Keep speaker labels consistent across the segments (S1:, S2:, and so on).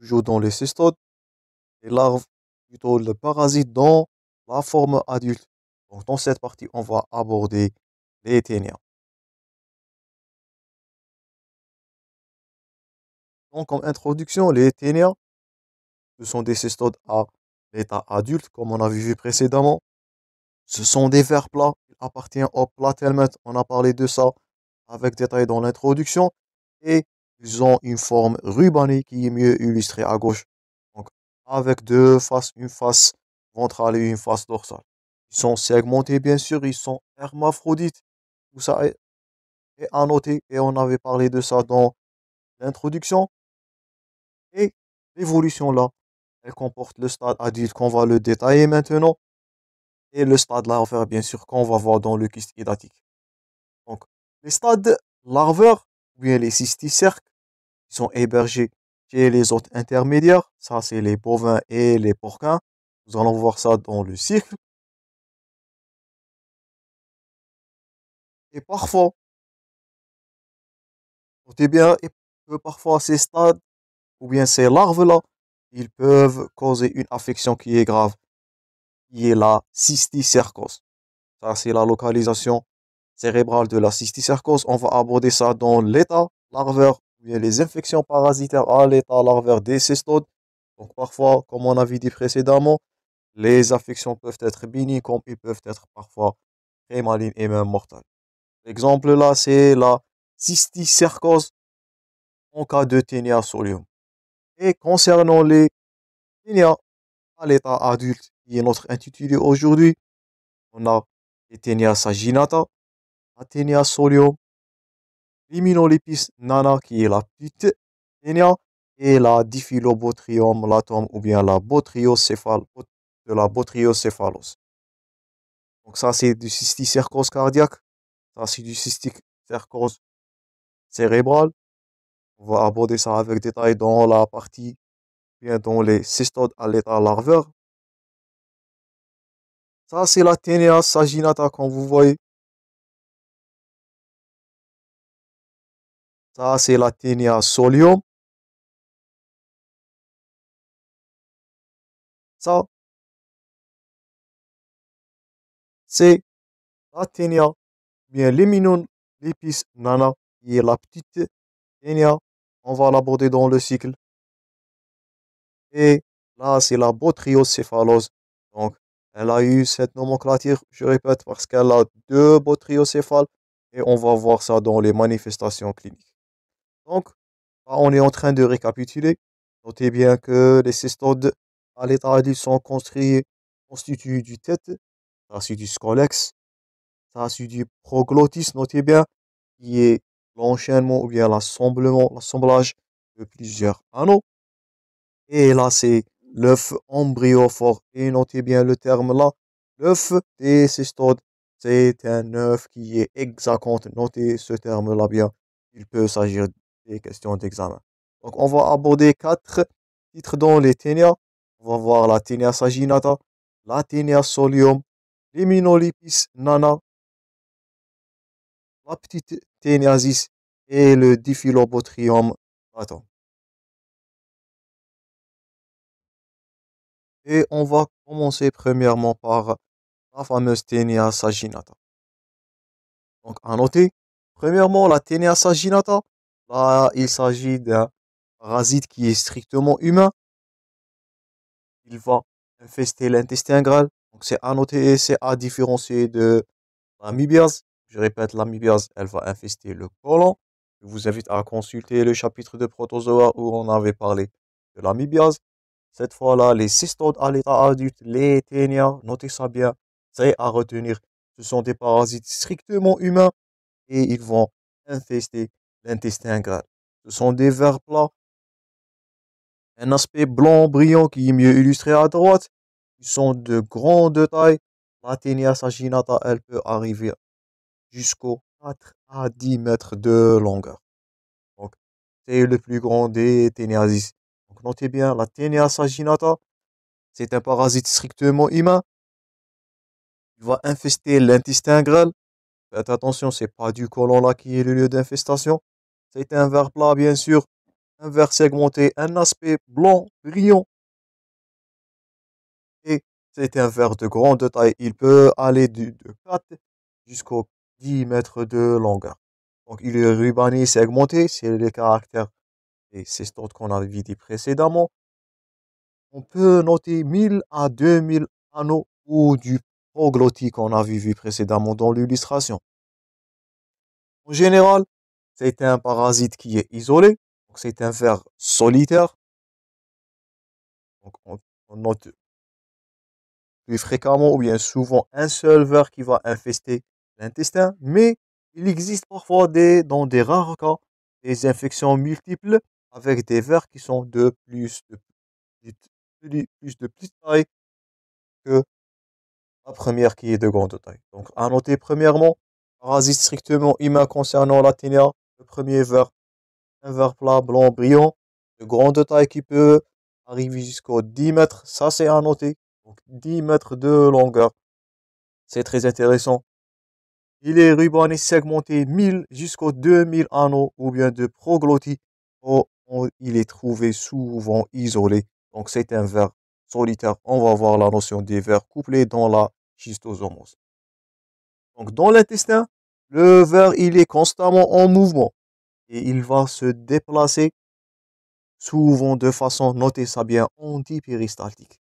S1: toujours dans les cystodes, les larves, plutôt le parasite dans la forme adulte. Donc dans cette partie, on va aborder les ténia. Donc comme introduction, les ténia, ce sont des cystodes à l'état adulte, comme on a vu précédemment.
S2: Ce sont des vers plats, ils appartiennent au platelmètre, on a parlé de ça avec détail dans l'introduction. Et ils ont une forme rubanée qui est mieux illustrée à gauche. Donc, avec deux faces, une face ventrale et une face dorsale. Ils sont segmentés, bien sûr, ils sont hermaphrodites. Tout ça est à noter et on avait parlé de ça dans l'introduction. Et l'évolution là, elle comporte le stade adulte qu'on va le détailler maintenant et le stade larvaire, bien sûr, qu'on va voir dans le kyste Donc, les stades larvaires, ou bien les cysticerques, qui sont hébergés chez les autres intermédiaires.
S1: Ça, c'est les bovins et les porcins. Nous allons voir ça dans le cycle. Et parfois, notez eh bien parfois ces stades ou bien ces larves-là,
S2: ils peuvent causer une affection qui est grave, qui est la cysticercose. Ça, c'est la localisation cérébrale de la cysticercose. On va aborder ça dans l'état larveur ou les infections parasitaires à l'état larvaire des cestodes. Donc parfois, comme on a dit précédemment, les affections peuvent être bénignes comme ils peuvent être parfois très malignes et même mortelles. L'exemple là, c'est la cysticercose en cas de ténia solium. Et concernant les ténia à l'état adulte, qui est notre intitulé aujourd'hui, on a les ténia saginata, la solium, Éliminons nana qui est la petite et la diphylobotrium latum ou bien la botriocéphale de la Donc ça c'est du cysticercose cardiaque, ça c'est du cysticercose cérébral. On va aborder ça avec détail dans la partie
S1: bien dans les cystodes à l'état larveur. Ça c'est la ténia saginata comme vous voyez. Ça, c'est la ténia solium. Ça, c'est la ténia, bien l'éminone, nana, qui est la petite ténia. On va l'aborder dans le cycle.
S2: Et là, c'est la botryocéphalose. Donc, elle a eu cette nomenclature, je répète, parce qu'elle a deux botryocéphales et on va voir ça dans les manifestations cliniques. Donc, bah, on est en train de récapituler. Notez bien que les cestodes, à l'état sont construits, constitués du tête, ça du scolex, ça du proglottis, notez bien, qui est l'enchaînement ou bien l'assemblement, l'assemblage de plusieurs anneaux. Et là, c'est l'œuf embryophore. Et notez bien le terme là, l'œuf des cystodes, c'est un œuf qui est hexaconte. Notez ce terme là bien. Il peut s'agir questions d'examen. Donc, on va aborder quatre titres dans les ténia. On va voir la ténia saginata, la ténia solium,
S1: les nana, la petite téniasis et le diphylobotrium atom. Et on va commencer premièrement par
S2: la fameuse ténia saginata. Donc, à noter, premièrement, la ténia saginata, bah, il s'agit d'un parasite qui est strictement humain. Il va infester l'intestin grêle. Donc c'est à noter, c'est à différencier de la Je répète, la mybiase, elle va infester le colon. Je vous invite à consulter le chapitre de protozoa où on avait parlé de la Cette fois-là, les cystodes à l'état adulte, les ténia, notez ça bien, c'est à retenir. Ce sont des parasites strictement humains et ils vont infester l'intestin grêle. Ce sont des verres plats. Un aspect blanc brillant qui est mieux illustré à droite. Ils sont de grande taille. ténia saginata, elle peut arriver jusqu'aux 4 à 10 mètres de longueur. Donc, c'est le plus grand des ténéasis. Donc, notez bien, la ténia saginata, c'est un parasite strictement humain. Il va infester l'intestin grêle. Faites attention, c'est pas du colon là qui est le lieu d'infestation. C'est un verre plat, bien sûr, un verre segmenté, un aspect blanc, brillant. Et c'est un verre de grande taille. Il peut aller de 4 jusqu'au 10 mètres de longueur. Donc il est rubané, segmenté, c'est les caractères et c'est ce qu'on a vu précédemment. On peut noter 1000 à 2000 anneaux ou du proglottis qu'on a vu précédemment dans l'illustration. En général,
S1: c'est un parasite qui est isolé, c'est un ver solitaire. Donc on, note plus fréquemment ou bien souvent
S2: un seul ver qui va infester l'intestin, mais il existe parfois des, dans des rares cas des infections multiples avec des vers qui sont de plus de, plus, plus de petite taille que la première qui est de grande taille. Donc à noter premièrement, parasite strictement humain concernant l'Athénia, premier verre un verre plat blanc brillant, de grande taille qui peut arriver jusqu'aux 10 mètres. Ça, c'est à noter. Donc 10 mètres de longueur. C'est très intéressant. Il est rubané segmenté 1000 jusqu'aux 2000 anneaux ou bien de proglottis. Oh, oh, il est trouvé souvent isolé. Donc c'est un verre solitaire. On va voir la notion des verres couplés dans la schistosomose. Donc dans l'intestin, le verre, il est constamment en mouvement et il va se déplacer souvent de façon, notez ça bien, anti antipéristaltique.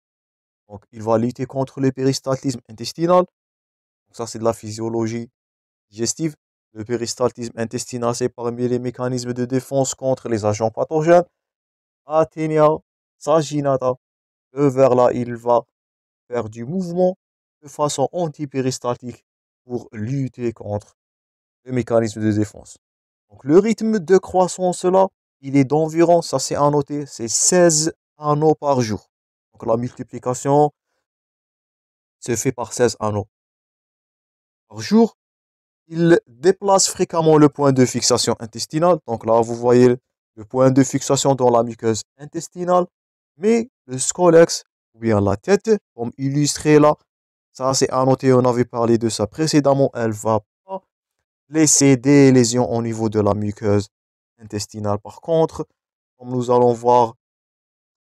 S2: Donc, il va lutter contre le péristaltisme intestinal. Donc, ça, c'est de la physiologie digestive. Le péristaltisme intestinal, c'est parmi les mécanismes de défense contre les agents pathogènes. Athénia, Saginata, le ver là, il va faire du mouvement de façon antipéristaltique pour lutter contre le mécanisme de défense. Donc le rythme de croissance là, il est d'environ, ça c'est à noter, c'est 16 anneaux par jour. Donc la multiplication se fait par 16 anneaux par jour. Il déplace fréquemment le point de fixation intestinale. Donc là, vous voyez le point de fixation dans la muqueuse intestinale. Mais le scolex, ou bien la tête, comme illustré là, ça c'est à noter, on avait parlé de ça précédemment, elle va laisser des lésions au niveau de la muqueuse intestinale. Par contre, comme nous allons voir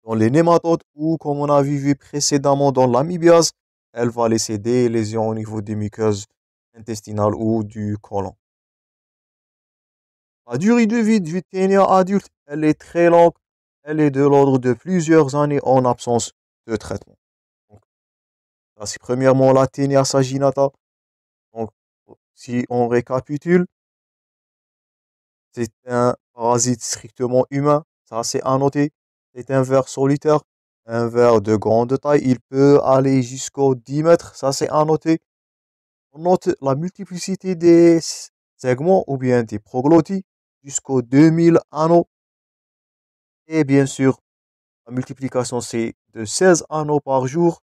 S2: dans les nématodes ou comme on a vu précédemment dans l'amibiase, elle va laisser des lésions au niveau des muqueuses intestinales ou du côlon. La durée de vie du ténia adulte, elle est très longue, elle est de l'ordre de plusieurs
S1: années en absence de traitement. Donc, c'est premièrement la ténia saginata, si on récapitule,
S2: c'est un parasite strictement humain, ça c'est à noter. C'est un ver solitaire, un ver de grande taille, il peut aller jusqu'aux 10 mètres, ça c'est à noter. On note la multiplicité des segments ou bien des proglottis jusqu'aux 2000 anneaux. Et bien sûr, la multiplication c'est de 16 anneaux par jour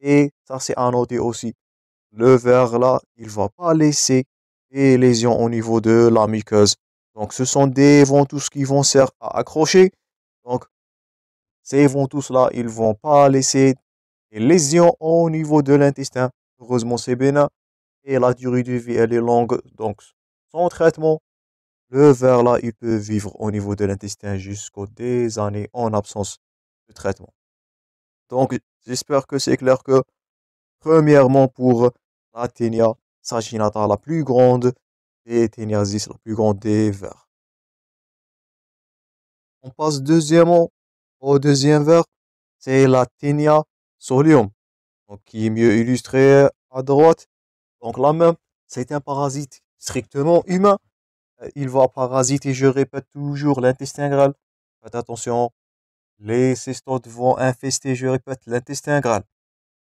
S2: et ça c'est à noter aussi le verre là, il va pas laisser des lésions au niveau de la muqueuse. Donc ce sont des ventouses qui vont servir à accrocher. Donc ces ventouses là, ils vont pas laisser des lésions au niveau de l'intestin. Heureusement c'est bénin et la durée de vie elle est longue. Donc sans traitement, le verre là, il peut vivre au niveau de l'intestin jusqu'aux des années en absence de traitement. Donc j'espère que c'est clair que Premièrement, pour Ténia Saginata, la plus grande des Téniasis, la plus grande des
S1: vers. On passe deuxièmement au deuxième vers, c'est la Ténia solium, qui est mieux illustrée à
S2: droite. Donc la même, c'est un parasite strictement humain. Euh, il va parasiter, je répète toujours, l'intestin grêle. Faites attention, les cestodes vont infester, je répète, l'intestin grêle.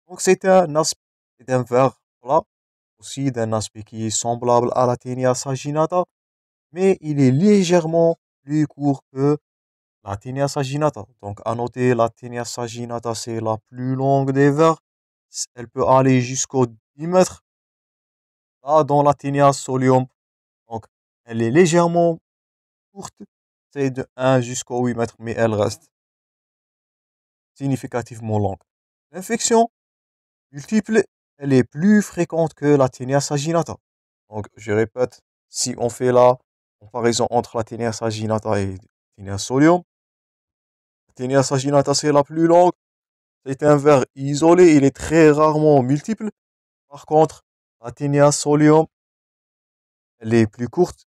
S2: Donc c'est un aspect d'un verre, plat, aussi d'un aspect qui est semblable à la ténia saginata, mais il est légèrement plus court que la ténia saginata. Donc à noter, la ténia saginata, c'est la plus longue des verres. Elle peut aller jusqu'aux 10 mètres. Là, dans la ténia solium, donc elle est légèrement courte, c'est de 1 jusqu'aux 8 mètres, mais elle reste significativement longue. L'infection, multiple, elle est plus fréquente que l'Athénia saginata. Donc, je répète, si on fait la comparaison entre la l'Athénia saginata et tenia solium, tenia saginata, c'est la plus longue. C'est un verre isolé, il est très rarement multiple. Par contre, tenia solium, elle est plus courte.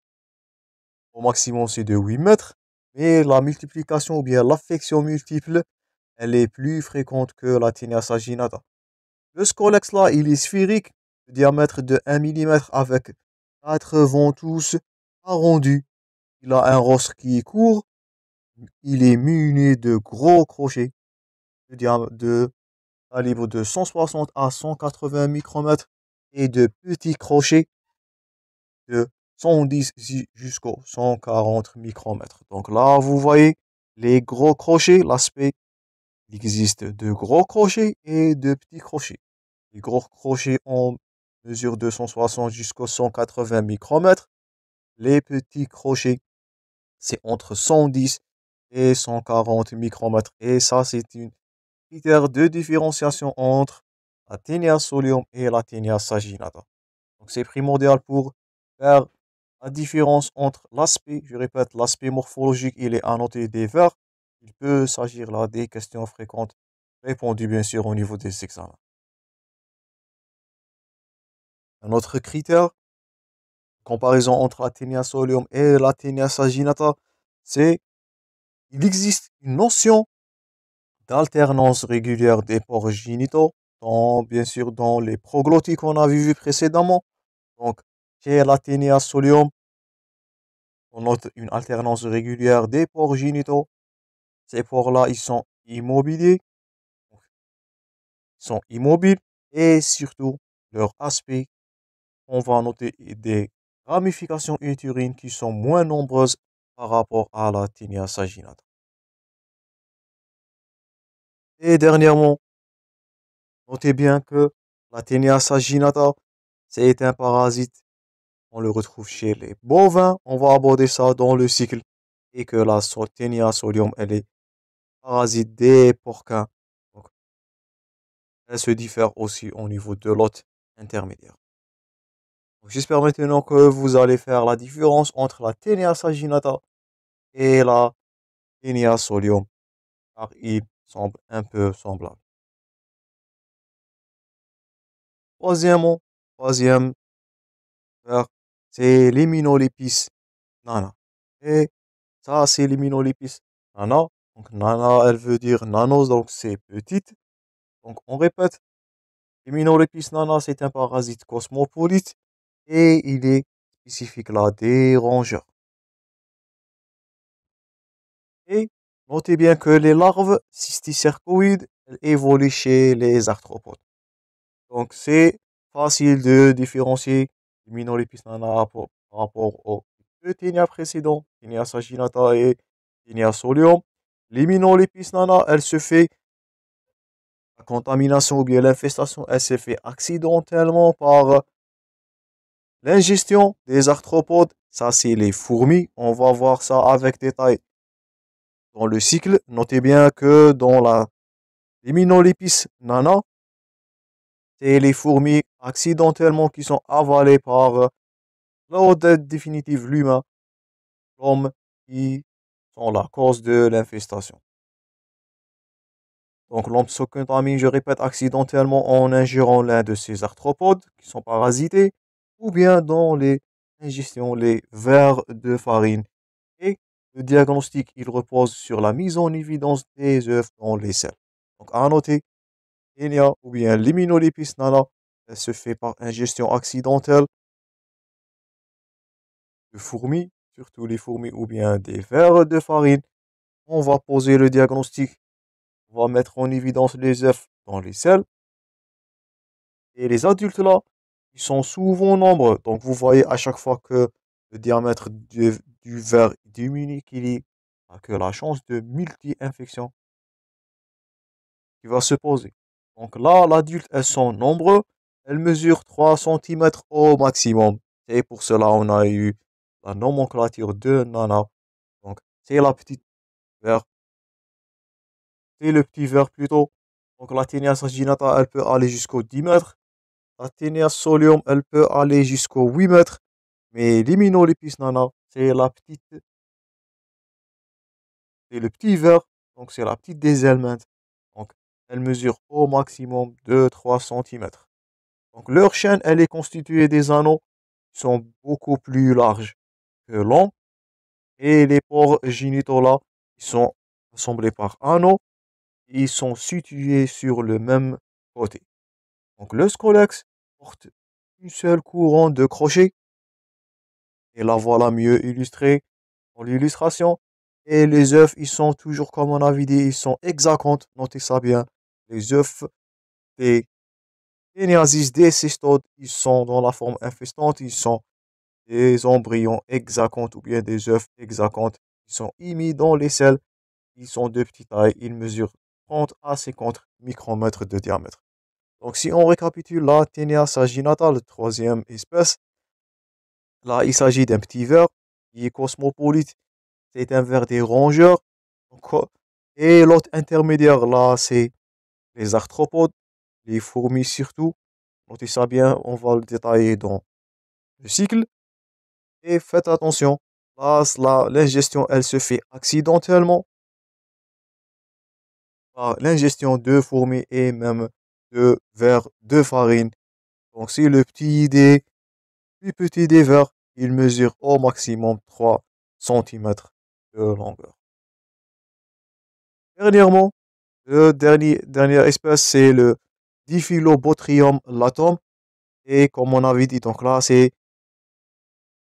S2: Au maximum, c'est de 8 mètres. Mais la multiplication ou bien l'affection multiple, elle est plus fréquente que l'Athénia saginata. Le scolex là, il est sphérique, de diamètre de 1 mm avec 4 ventouses arrondies. Il a un rostre qui est court. Il est muni de gros crochets de diamètre de calibre de 160 à 180 micromètres et de petits crochets de 110 jusqu'au 140 micromètres. Donc là, vous voyez les gros crochets, l'aspect. Il existe de gros crochets et de petits crochets. Les gros crochets en mesure de 160 jusqu'au 180 micromètres. Les petits crochets, c'est entre 110 et 140 micromètres. Et ça, c'est une critère de différenciation entre ténia solium et ténia saginata. Donc, c'est primordial pour faire la différence entre l'aspect, je répète, l'aspect morphologique, il est annoté des vers. Il peut s'agir là des questions fréquentes répondues bien sûr au niveau des examens. Un autre critère, comparaison entre Athénia solium et l'Athénia saginata, c'est il existe une notion d'alternance régulière des pores génitaux, bien sûr dans les proglottis qu'on a vu précédemment. Donc, chez l'Athénia solium, on note une alternance régulière des pores génitaux. Ces pores-là, ils sont immobiliers. Ils sont immobiles et surtout, leur aspect on va noter des ramifications utérines qui sont moins
S1: nombreuses par rapport à la Tenia saginata. Et dernièrement, notez bien que la Tenia saginata,
S2: c'est un parasite. On le retrouve chez les bovins. On va aborder ça dans le cycle. Et que la Tenia solium, elle est parasite des porcins. elle se diffère aussi au niveau de l'hôte intermédiaire. J'espère maintenant que vous allez faire la différence entre la Ténia
S1: saginata et la Ténia solium, car ils semblent un peu semblables. Troisièmement, troisième c'est l'immunolipis nana.
S2: Et ça, c'est l'immunolipis nana. Donc nana, elle veut dire nanos, donc c'est petite. Donc on répète, l'immunolipis nana, c'est un parasite cosmopolite et il est spécifique là, dérangeur. Et notez bien que les larves cysticercoïdes évoluent chez les arthropodes. Donc c'est facile de différencier les nana par rapport aux deux ténia précédents, ténia saginata et ténia solium. Les nana elle se fait la contamination ou bien l'infestation, elle se fait accidentellement par L'ingestion des arthropodes, ça c'est les fourmis, on va voir ça avec détail. Dans le cycle, notez bien que dans la Léminolipis nana, c'est les fourmis accidentellement qui sont avalées par euh, l'ordre définitive l'humain, l'homme qui sont la cause de l'infestation. Donc l'homme je répète, accidentellement en ingérant l'un de ces arthropodes qui sont parasités, ou bien dans les ingestions, les verres de farine. Et le diagnostic, il repose sur la mise en évidence des œufs dans les selles. Donc à noter, a ou bien l'immunolipis nana se fait par ingestion accidentelle de fourmis, surtout les fourmis ou bien des verres de farine. On va poser le diagnostic, on va mettre en évidence les œufs dans les selles. Et les adultes là, sont souvent nombreux. Donc vous voyez à chaque fois que le diamètre du, verre diminue, qu'il y a que la chance de multi-infection qui va se poser. Donc là, l'adulte, elles sont nombreux. Elles mesurent 3 cm au maximum. Et pour cela, on a eu la nomenclature de Nana. Donc c'est la petite verre. C'est le petit verre plutôt. Donc la tinea saginata, elle peut aller jusqu'au 10 mètres. La ténia solium, elle peut aller jusqu'au 8 mètres. Mais les nana, c'est la petite. le petit verre. Donc, c'est la petite des ailements. Donc, elle mesure au maximum 2-3 cm. Donc, leur chaîne, elle est constituée des anneaux qui sont beaucoup plus larges que longs. Et les pores génitola, ils sont assemblés par anneaux. Ils sont situés sur le même côté. Donc le scolex porte une seule couronne de crochets Et la voilà mieux illustrée dans l'illustration. Et les œufs, ils sont toujours comme on a vidé, ils sont hexacontes. Notez ça bien. Les œufs des énergies des cystodes, ils sont dans la forme infestante, ils sont des embryons hexacontes ou bien des œufs hexacontes. Ils sont immis dans les selles. Ils sont de petite taille. Ils mesurent 30 à 50 micromètres de diamètre. Donc, si on récapitule, là, Ténia saginata, la troisième espèce, là, il s'agit d'un petit verre qui est cosmopolite. C'est un ver des rongeurs. et l'autre intermédiaire, là, c'est les arthropodes, les fourmis surtout. Notez ça bien, on va le détailler dans le cycle. Et faites attention, là, l'ingestion, elle se fait accidentellement. l'ingestion de fourmis et même vers de farine. Donc c'est le petit des plus petit des verts il mesure au maximum 3 cm de longueur. Dernièrement, le dernier, dernier espèce, c'est le Diphylobotrium latum. Et comme on avait dit, donc là, c'est,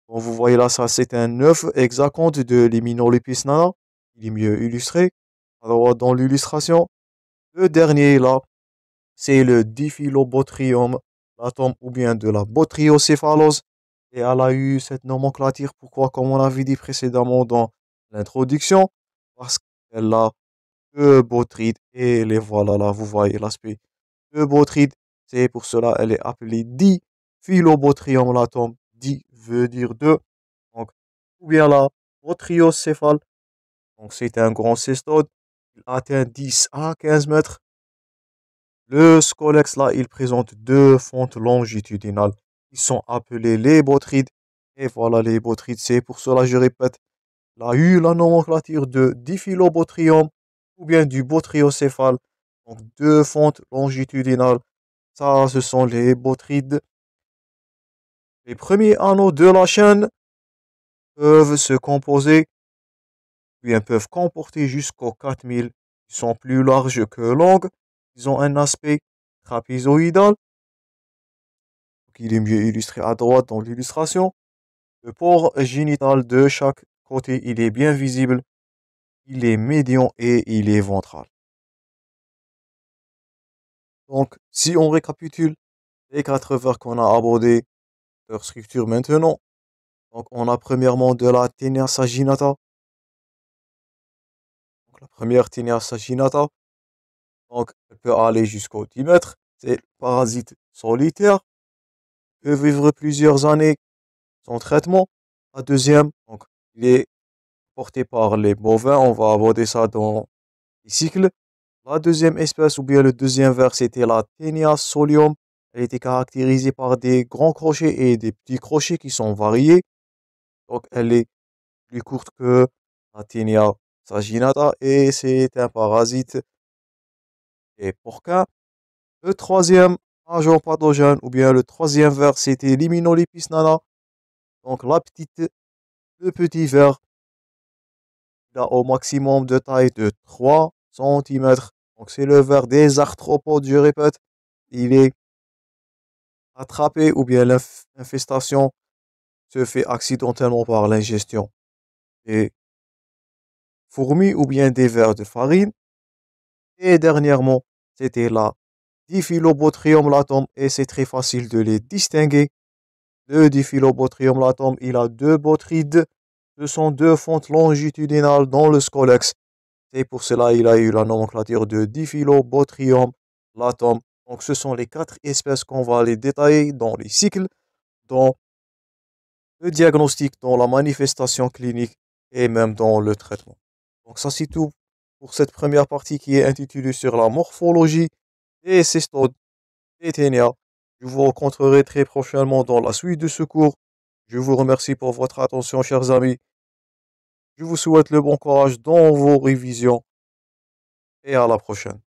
S2: vous voyez là, ça, c'est un œuf hexaconte de Liminolipis nana. Il est mieux illustré. Alors, dans l'illustration, le dernier là, c'est le diphylobotrium, l'atome ou bien de la botryocéphalose. Et elle a eu cette nomenclature, pourquoi Comme on l'avait dit précédemment dans l'introduction, parce qu'elle a deux botrites. Et les voilà là, vous voyez l'aspect eubotrite. C'est pour cela elle est appelée diphylobotrium, l'atome. Di veut dire deux. Donc, ou bien la botryocéphale, Donc, c'est un grand cestode. Il atteint 10 à 15 mètres le Scolex, là, il présente deux fentes longitudinales. Ils sont appelés les botrides. Et voilà les botrides, c'est pour cela je répète. Là, il a eu la nomenclature de Diphylobotrium ou bien du botriocéphale. Donc deux fentes longitudinales. Ça, ce sont les botrides. Les premiers anneaux de la chaîne peuvent se composer, bien peuvent comporter jusqu'aux 4000. Ils sont plus larges que longues ils ont un aspect trapézoïdal. Il est mieux illustré à droite dans l'illustration. Le port génital de chaque côté, il est bien visible. Il est médian et il est ventral. Donc, si on récapitule les quatre vers qu'on a abordés, leur structure maintenant. Donc, on a premièrement de la ténia
S1: saginata.
S2: la première ténia saginata, donc, elle peut aller jusqu'au 10 mètres. C'est parasite solitaire. Peut vivre plusieurs années sans traitement. La deuxième, donc, il est porté par les bovins. On va aborder ça dans les cycles. La deuxième espèce, ou bien le deuxième vers, c'était la Tenia solium. Elle était caractérisée par des grands crochets et des petits crochets qui sont variés. Donc, elle est plus courte que la Tenia saginata et c'est un parasite et pour le troisième agent pathogène ou bien le troisième verre, c'était l'Iminolipis nana. Donc la petite, le petit verre, il a au maximum de taille de 3 cm. Donc c'est le verre des arthropodes, je répète. Il est attrapé ou bien l'infestation se fait accidentellement par l'ingestion des fourmis ou bien des vers de farine et dernièrement, c'était la Diphylobotrium latum et c'est très facile de les distinguer. Le Diphylobotrium latum, il a deux botrydes. Ce sont deux fentes longitudinales dans le scolex. C'est pour cela il a eu la nomenclature de Diphylobotrium latum. Donc ce sont les quatre espèces qu'on va les détailler dans les cycles, dans le diagnostic, dans la manifestation clinique et même dans le traitement. Donc ça c'est tout pour cette première partie qui est intitulée sur la morphologie des cystodes et ténia. Je vous rencontrerai très prochainement dans la suite de ce cours. Je vous remercie pour votre attention, chers amis.
S1: Je vous souhaite le bon courage dans vos révisions et à la prochaine.